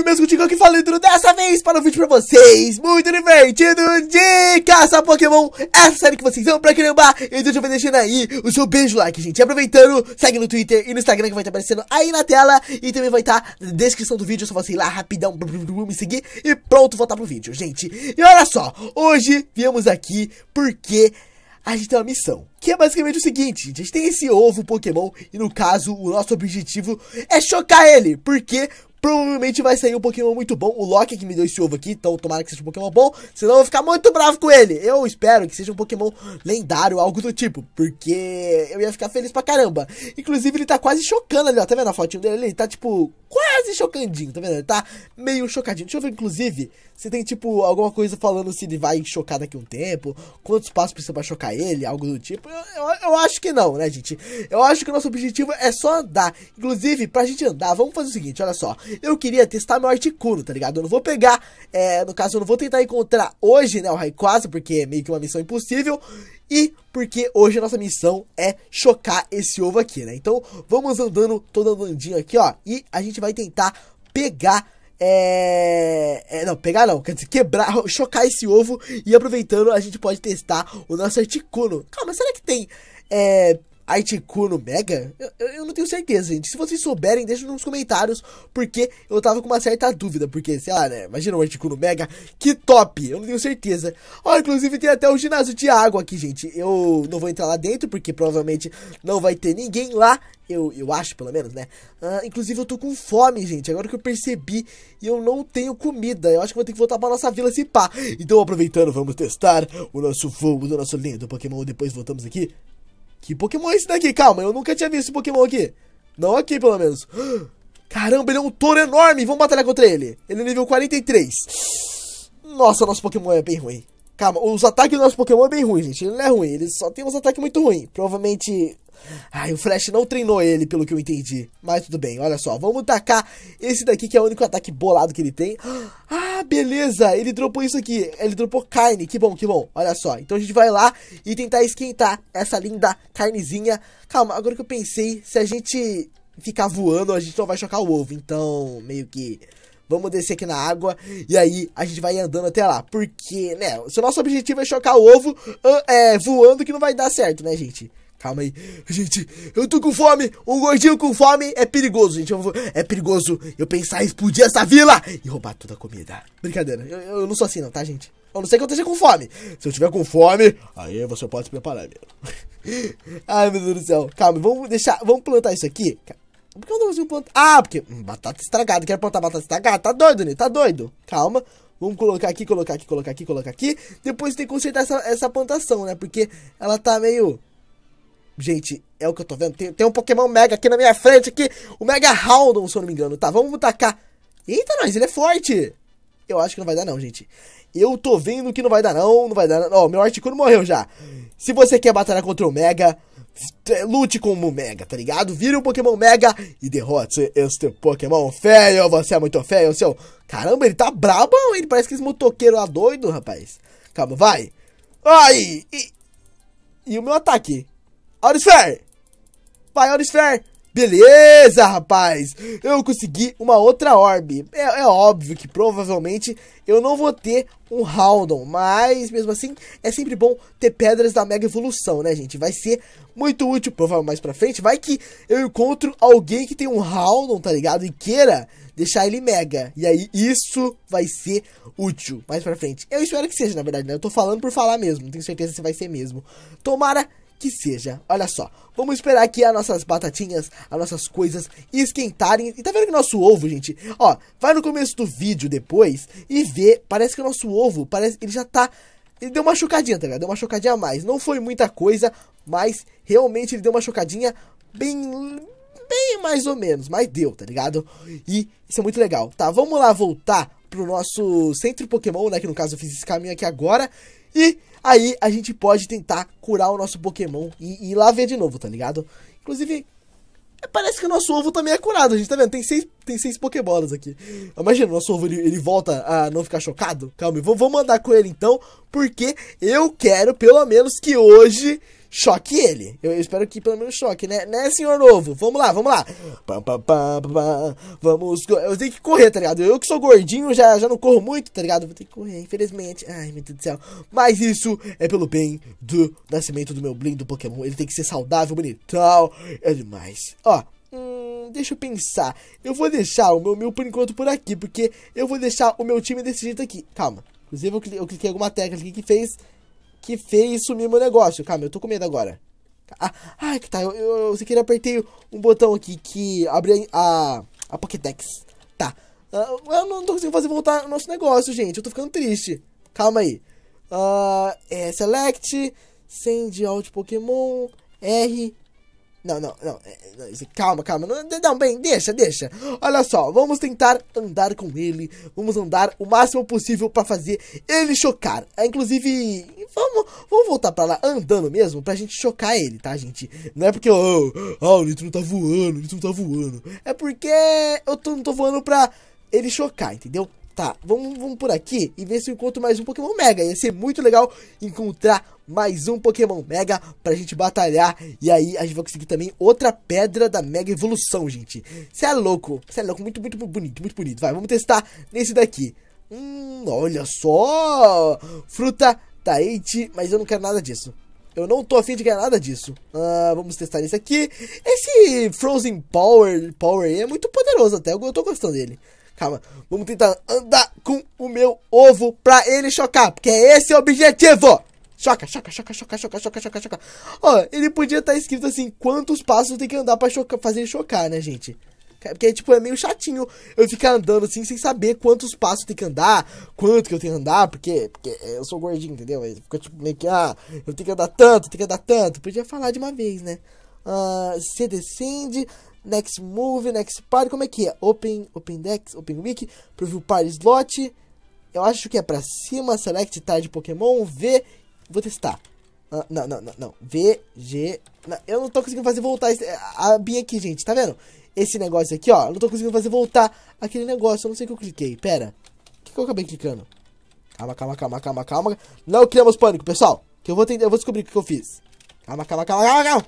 o mesmo Digão que falei tudo dessa vez para o um vídeo pra vocês Muito divertido de caça Pokémon Essa é série que vocês vão pra caramba E já vai deixando aí o seu beijo like, gente Aproveitando, segue no Twitter e no Instagram que vai estar aparecendo aí na tela E também vai estar na descrição do vídeo, é só você ir lá rapidão Me seguir e pronto, voltar pro vídeo, gente E olha só, hoje viemos aqui porque a gente tem uma missão. Que é basicamente o seguinte, gente, a gente tem esse ovo Pokémon e no caso o nosso objetivo é chocar ele, porque Provavelmente vai sair um Pokémon muito bom. O Loki que me deu esse ovo aqui, então tomara que seja um Pokémon bom. Senão eu vou ficar muito bravo com ele. Eu espero que seja um Pokémon lendário, algo do tipo. Porque eu ia ficar feliz pra caramba. Inclusive, ele tá quase chocando ali, ó. Tá vendo a fotinho dele? Ele tá, tipo, quase chocandinho, tá vendo? Ele tá meio chocadinho. Deixa eu ver, inclusive, se tem, tipo, alguma coisa falando se ele vai chocar daqui a um tempo. Quantos passos precisa pra chocar ele, algo do tipo. Eu, eu, eu acho que não, né, gente? Eu acho que o nosso objetivo é só andar. Inclusive, pra gente andar, vamos fazer o seguinte, olha só eu queria testar meu Articuno, tá ligado? Eu não vou pegar, é, no caso, eu não vou tentar encontrar hoje, né, o Rayquaza, porque é meio que uma missão impossível. E porque hoje a nossa missão é chocar esse ovo aqui, né? Então, vamos andando, todo andandinho aqui, ó. E a gente vai tentar pegar é... é... Não, pegar não, quer dizer, quebrar, chocar esse ovo e aproveitando a gente pode testar o nosso Articuno. Calma, será que tem é, Articuno Mega? Eu, eu, não tenho certeza, gente. Se vocês souberem, deixem nos comentários, porque eu tava com uma certa dúvida. Porque, sei lá, né? Imagina o Articuno Mega. Que top! Eu não tenho certeza. Ó, oh, inclusive tem até o um ginásio de água aqui, gente. Eu não vou entrar lá dentro, porque provavelmente não vai ter ninguém lá. Eu, eu acho, pelo menos, né? Ah, inclusive, eu tô com fome, gente. Agora que eu percebi, e eu não tenho comida. Eu acho que vou ter que voltar pra nossa vila se pá. Então, aproveitando, vamos testar o nosso fogo do nosso lindo Pokémon. Depois voltamos aqui que Pokémon é esse daqui? Calma, eu nunca tinha visto esse Pokémon aqui. Não aqui, pelo menos. Caramba, ele é um touro enorme. Vamos batalhar contra ele. Ele é nível 43. Nossa, nosso Pokémon é bem ruim. Calma, os ataques do nosso Pokémon é bem ruim, gente. Ele não é ruim, ele só tem uns ataques muito ruins. Provavelmente... Ai, o Flash não treinou ele, pelo que eu entendi. Mas tudo bem, olha só. Vamos tacar esse daqui, que é o único ataque bolado que ele tem. Ah! Ah, beleza, ele dropou isso aqui. Ele dropou carne, que bom, que bom. Olha só, então a gente vai lá e tentar esquentar essa linda carnezinha. Calma, agora que eu pensei, se a gente ficar voando, a gente não vai chocar o ovo. Então, meio que... Vamos descer aqui na água e aí a gente vai andando até lá. Porque, né, se o nosso objetivo é chocar o ovo, ah, é, voando que não vai dar certo, né, gente? Calma aí. Gente, eu tô com fome. Um gordinho com fome é perigoso, gente. é perigoso eu pensar em explodir essa vila e roubar toda a comida. Brincadeira. Eu, eu não sou assim, não, tá, gente? A não ser que eu esteja com fome. Se eu tiver com fome, aí você pode se preparar mesmo. Ai, meu Deus do céu. Calma, vamos deixar. Vamos plantar isso aqui. Por que eu não consigo plantar? Ah, porque. Hum, batata estragada. Quero plantar batata estragada. Tá doido, né? Tá doido. Calma. Vamos colocar aqui, colocar aqui, colocar aqui, colocar aqui. Depois tem que consertar essa, essa plantação, né? Porque ela tá meio Gente, é o que eu tô vendo. Tem, tem um Pokémon Mega aqui na minha frente, aqui. O Mega Houndon, se eu não me engano. Tá, vamos tacar. Eita, nós, ele é forte. Eu acho que não vai dar não, gente. Eu tô vendo que não vai dar não, não vai dar não. Ó, meu Articuno morreu já. Se você quer batalhar contra o Mega, lute como o Mega, tá ligado? Vire um Pokémon Mega e derrote este Pokémon feio. Você é muito feio, seu... Caramba, ele tá brabão, ele parece que esse motoqueiro lá doido, rapaz. Calma, vai. Ai, e... E o meu ataque? Aurisfer! Vai, Aurisfer! Beleza, rapaz! Eu consegui uma outra orb. É, é, óbvio que provavelmente eu não vou ter um Houndon, mas mesmo assim é sempre bom ter pedras da Mega Evolução, né, gente? Vai ser muito útil, provavelmente mais pra frente. Vai que eu encontro alguém que tem um Houndon, tá ligado? E queira deixar ele Mega. E aí isso vai ser útil mais pra frente. Eu espero que seja, na verdade, né? Eu tô falando por falar mesmo, não tenho certeza se vai ser mesmo. Tomara que seja. Olha só, vamos esperar aqui as nossas batatinhas, as nossas coisas esquentarem. E tá vendo que nosso ovo, gente? Ó, vai no começo do vídeo depois e vê, parece que o nosso ovo, parece, ele já tá... Ele deu uma chocadinha, tá ligado? Deu uma chocadinha a mais. Não foi muita coisa, mas realmente ele deu uma chocadinha bem bem mais ou menos, mas deu, tá ligado? E isso é muito legal. Tá, vamos lá voltar pro nosso centro Pokémon, né? Que no caso eu fiz esse caminho aqui agora. E aí a gente pode tentar curar o nosso Pokémon e, e ir lá ver de novo, tá ligado? Inclusive, é, parece que o nosso ovo também é curado, a gente tá vendo? Tem seis, tem seis Pokébolas aqui. Imagina, o nosso ovo ele, ele volta a não ficar chocado? Calma, vou, vou mandar com ele então, porque eu quero pelo menos que hoje choque ele. Eu, eu, espero que pelo menos choque, né? Né, senhor novo? Vamos lá, vamos lá. Vamos. Eu tenho que correr, tá ligado? Eu que sou gordinho, já, já não corro muito, tá ligado? Vou ter que correr, infelizmente. Ai, meu Deus do céu. Mas isso é pelo bem do nascimento do meu blindo Pokémon. Ele tem que ser saudável, bonitão. É demais. Ó, Hum, deixa eu pensar. Eu vou deixar o meu, meu por enquanto por aqui, porque eu vou deixar o meu time desse jeito aqui. Calma. Inclusive, eu cliquei, eu cliquei alguma tecla aqui que fez que fez sumir meu negócio. Calma, eu tô com medo agora. Ah, ai, que tá. Eu, eu, eu apertei um botão aqui que abre a, a Pokédex. Tá. Uh, eu não tô conseguindo fazer voltar o nosso negócio, gente. Eu tô ficando triste. Calma aí. Uh, é, select, send out Pokémon, R, não, não, não. É, é, calma, calma. Não, não, bem, deixa, deixa. Olha só, vamos tentar andar com ele. Vamos andar o máximo possível para fazer ele chocar. Ah, inclusive, vamos, vamos voltar para lá andando mesmo pra gente chocar ele, tá, gente? Não é porque, oh, oh, o Nitro não tá voando, o Nitro não tá voando. É porque eu tô, não tô voando pra ele chocar, entendeu? Tá, vamos, vamos por aqui e ver se eu encontro mais um Pokémon Mega. Ia ser muito legal encontrar mais um Pokémon Mega pra gente batalhar. E aí a gente vai conseguir também outra pedra da Mega Evolução, gente. Você é louco, você é louco, muito, muito bonito, muito bonito. Vai, vamos testar nesse daqui. Hum, olha só! Fruta Taite, mas eu não quero nada disso. Eu não tô afim de ganhar nada disso. Uh, vamos testar isso aqui. Esse Frozen Power, Power é muito poderoso até. Eu tô gostando dele calma. Vamos tentar andar com o meu ovo pra ele chocar, porque é esse o objetivo. Choca, choca, choca, choca, choca, choca, choca, choca. Ó, ele podia estar tá escrito assim, quantos passos tem que andar pra fazer chocar, né, gente? Porque, tipo, é meio chatinho eu ficar andando assim sem saber quantos passos tem que andar, quanto que eu tenho que andar, porque, porque eu sou gordinho, entendeu? fica tipo meio que, ah, eu tenho que andar tanto, tenho que andar tanto. Podia falar de uma vez, né? Ah, você descende Next Move, Next Party, como é que é? Open, Open Dex, Open Wiki, Preview Party Slot. Eu acho que é pra cima, Select Tarde Pokémon, V. Vou testar. Ah, não, não, não, não. V, G. Não, eu não tô conseguindo fazer voltar esse, a abinha aqui, gente, tá vendo? Esse negócio aqui, ó. Eu não tô conseguindo fazer voltar aquele negócio. Eu não sei o que eu cliquei. Pera. O que, que eu acabei clicando? Calma, calma, calma, calma, calma. Não criamos pânico, pessoal. Que eu vou tentar, eu vou descobrir o que eu fiz. Calma, calma, calma, calma, calma.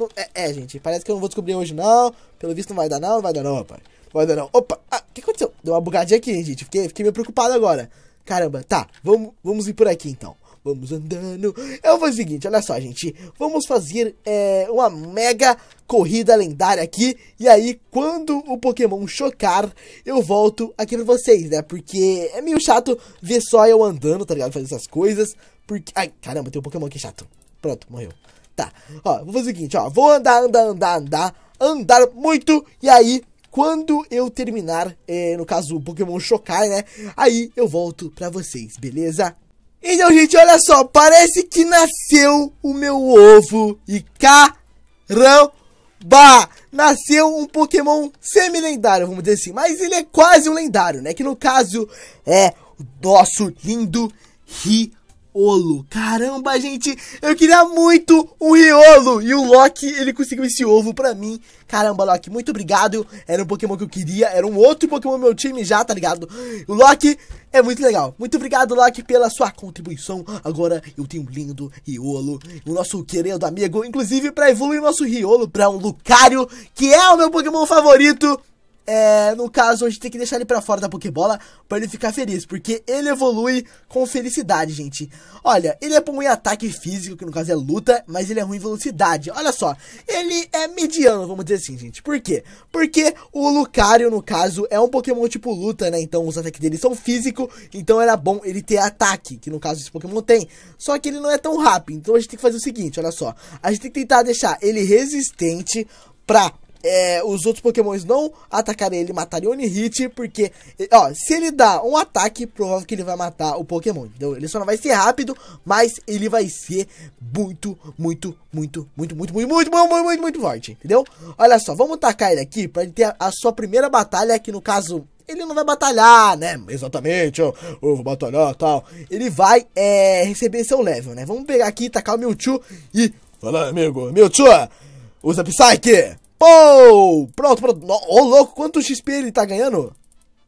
Não, é, é, gente, parece que eu não vou descobrir hoje, não. Pelo visto, não vai dar, não. Não vai dar, não, rapaz. Não vai dar, não. Opa, ah, o ah, que aconteceu? Deu uma bugadinha aqui, gente. Fiquei, fiquei meio preocupado agora. Caramba, tá. Vamos, vamos ir por aqui, então. Vamos andando. Eu vou fazer o seguinte, olha só, gente. Vamos fazer é, uma mega corrida lendária aqui. E aí, quando o Pokémon chocar, eu volto aqui pra vocês, né? Porque é meio chato ver só eu andando, tá ligado? Fazer essas coisas. Porque. Ai, caramba, tem um Pokémon aqui chato. Pronto, morreu. Tá, ó, vou fazer o seguinte, ó. Vou andar, andar, andar, andar, andar muito, e aí quando eu terminar, é, no caso, o Pokémon Shokai, né? Aí eu volto pra vocês, beleza? Então, gente, olha só, parece que nasceu o meu ovo e caramba! Nasceu um Pokémon semi-lendário, vamos dizer assim, mas ele é quase um lendário, né? Que no caso é o nosso lindo Rio. Riolo. Caramba, gente, eu queria muito um Riolo. E o Loki, ele conseguiu esse ovo pra mim. Caramba, Loki, muito obrigado. Era um Pokémon que eu queria, era um outro Pokémon meu time já, tá ligado? O Loki é muito legal. Muito obrigado, Loki, pela sua contribuição. Agora eu tenho um lindo Riolo, o nosso querido amigo. Inclusive, pra evoluir nosso Riolo pra um Lucario, que é o meu Pokémon favorito. É, no caso, a gente tem que deixar ele para fora da Pokébola para ele ficar feliz, porque ele evolui com felicidade, gente. Olha, ele é bom em ataque físico, que no caso é luta, mas ele é ruim em velocidade. Olha só, ele é mediano, vamos dizer assim, gente. Por quê? Porque o Lucario, no caso, é um Pokémon tipo luta, né? Então os ataques dele são físicos então era bom ele ter ataque, que no caso esse Pokémon tem. Só que ele não é tão rápido, então a gente tem que fazer o seguinte, olha só. A gente tem que tentar deixar ele resistente pra é, os outros pokémons não atacarem ele, matarem o Onihit, porque, ó, se ele dá um ataque, provável que ele vai matar o pokémon, entendeu? Ele só não vai ser rápido, mas ele vai ser muito, muito, muito, muito, muito, muito, muito, muito, muito, muito, muito forte, entendeu? Olha só, vamos tacar ele aqui pra ele ter a, a sua primeira batalha, que no caso ele não vai batalhar, né? Exatamente, eu, vou batalhar e tal. Ele vai é, receber seu level, né? Vamos pegar aqui, tacar o Mewtwo e. Fala, amigo. Mewtwo, usa Psyche! Pô, Pronto, pronto. Ô, oh, louco, quanto XP ele tá ganhando?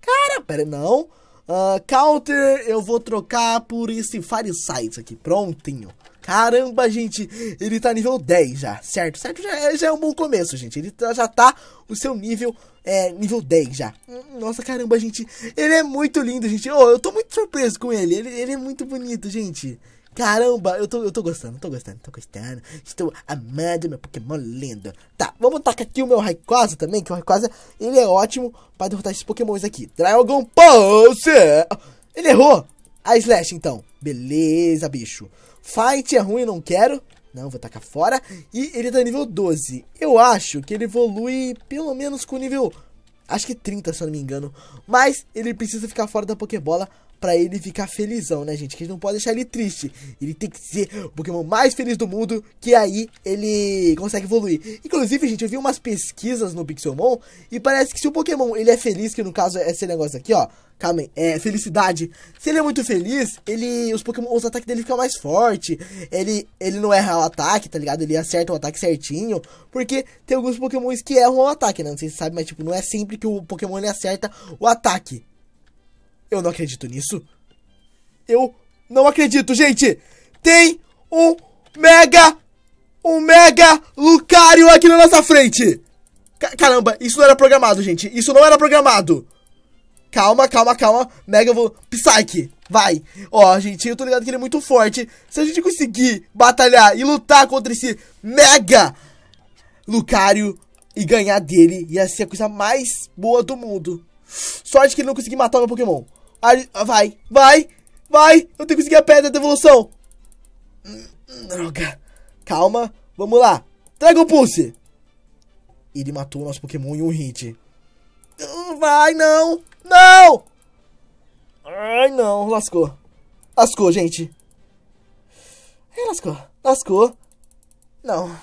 Cara, pera, não. Uh, counter, eu vou trocar por esse Firesight aqui, prontinho. Caramba, gente, ele tá nível 10 já, certo? Certo, já, é, já é um bom começo, gente. Ele tá, já tá o seu nível, é, nível 10 já. Nossa, caramba, gente, ele é muito lindo, gente. Oh, eu tô muito surpreso com ele. ele, ele é muito bonito, gente. Caramba, eu tô, eu tô gostando, tô gostando, tô gostando. Estou amando meu Pokémon lindo. Tá, vamos tacar aqui o meu Raikosa também, que o Raikkosa, ele é ótimo pra derrotar esses Pokémons aqui. Dragon Pulse! Ele errou! A Slash, então. Beleza, bicho. Fight é ruim, não quero. Não, vou tacar fora. E ele tá nível 12. Eu acho que ele evolui pelo menos com nível... Acho que 30, se eu não me engano. Mas ele precisa ficar fora da Pokébola para ele ficar felizão, né, gente? Que a gente não pode deixar ele triste. Ele tem que ser o Pokémon mais feliz do mundo, que aí ele consegue evoluir. Inclusive, gente, eu vi umas pesquisas no Pixelmon e parece que se o Pokémon ele é feliz, que no caso é esse negócio aqui, ó. Calma aí, é felicidade. Se ele é muito feliz, ele. Os Pokémon, os ataques dele ficam mais fortes. Ele, ele não erra o ataque, tá ligado? Ele acerta o ataque certinho. Porque tem alguns Pokémons que erram o ataque, né? Não sei se sabe, mas tipo, não é sempre que o Pokémon ele acerta o ataque. Eu não acredito nisso. Eu não acredito, gente. Tem um mega, um mega Lucario aqui na nossa frente. Caramba, isso não era programado, gente. Isso não era programado. Calma, calma, calma. Mega vou... Psyche, vai. Ó, gente, eu tô ligado que ele é muito forte. Se a gente conseguir batalhar e lutar contra esse mega Lucario e ganhar dele, ia ser a coisa mais boa do mundo. Sorte que ele não conseguiu matar o meu Pokémon. Vai, vai, vai. Eu tenho que conseguir a pedra da evolução. Droga. Calma. Vamos lá. o Pulse. Ele matou o nosso Pokémon em um hit. Vai, não. Não. Ai, não. Lascou. Lascou, gente. É, lascou. Lascou. Não.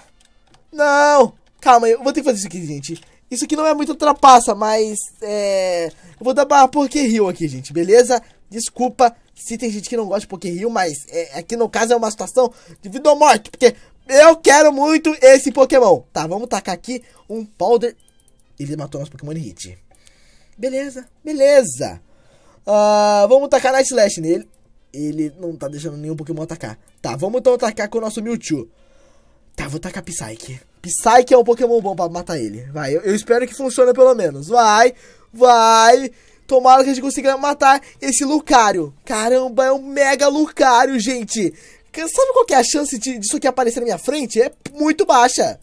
Não. Calma, eu vou ter que fazer isso aqui, gente. Isso aqui não é muito trapaça, mas é... Eu vou dar barra Poké Rio aqui, gente, beleza? Desculpa se tem gente que não gosta de Poké Rio, mas é, aqui no caso é uma situação de vida ou morte, porque eu quero muito esse Pokémon. Tá, vamos tacar aqui um Powder. Ele matou nosso Pokémon Hit. Beleza, beleza. Uh, vamos tacar Night Slash nele. Ele não tá deixando nenhum Pokémon atacar. Tá, vamos então atacar com o nosso Mewtwo. Tá, vou tacar Psyche. Psyche é um Pokémon bom pra matar ele. Vai, eu, eu espero que funcione pelo menos. Vai, vai. Tomara que a gente consiga matar esse Lucario. Caramba, é um mega Lucario, gente. Sabe qual que é a chance de, disso aqui aparecer na minha frente? É muito baixa.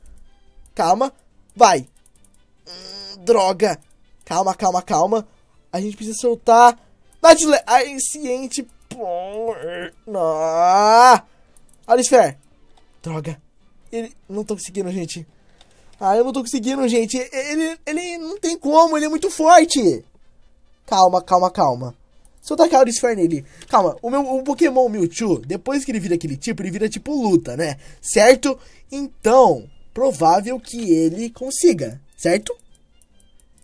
Calma. Vai. Hum, droga. Calma, calma, calma. A gente precisa soltar... Natle... Ai, ciente... Não. Ah! Alisfer. Droga. Ele. Não tô conseguindo, gente. Ah, eu não tô conseguindo, gente. Ele. Ele não tem como, ele é muito forte. Calma, calma, calma. Se eu tacar tá o Desfair nele. Calma, o meu o Pokémon Mewtwo, depois que ele vira aquele tipo, ele vira tipo luta, né? Certo? Então, provável que ele consiga, certo?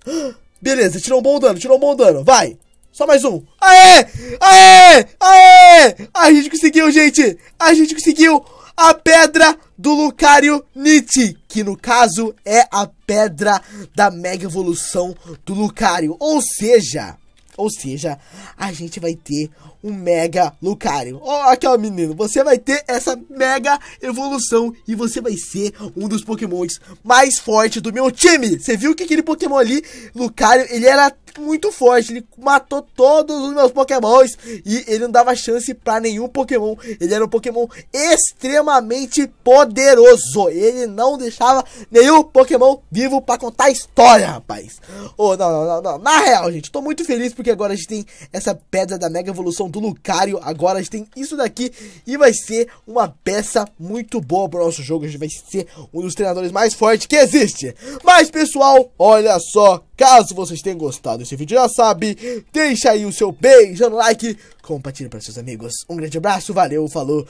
Beleza, tirou um bom dano, tirou um bom dano. Vai! Só mais um. Aê! Aê! Aê! A gente conseguiu, gente! A gente conseguiu! a pedra do Lucario Nietzsche, que no caso é a pedra da mega evolução do Lucario. Ou seja, ou seja, a gente vai ter um mega Lucario. Ó, oh, aqui ó, menino, você vai ter essa mega evolução e você vai ser um dos pokémons mais fortes do meu time. Você viu que aquele pokémon ali, Lucario, ele era Tipo, muito forte. Ele matou todos os meus pokémons. E ele não dava chance para nenhum pokémon. Ele era um pokémon extremamente poderoso. Ele não deixava nenhum pokémon vivo para contar história, rapaz. Oh, não, não, não, não. Na real, gente, tô muito feliz porque agora a gente tem essa pedra da mega evolução do Lucario. Agora a gente tem isso daqui. E vai ser uma peça muito boa pro nosso jogo. A gente vai ser um dos treinadores mais fortes que existe. Mas, pessoal, olha só. Caso vocês tenham gostado desse vídeo já sabe, deixa aí o seu beijo no like, compartilha para seus amigos. Um grande abraço, valeu, falou.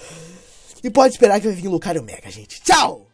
E pode esperar que vai vir Lucario Mega, gente. Tchau!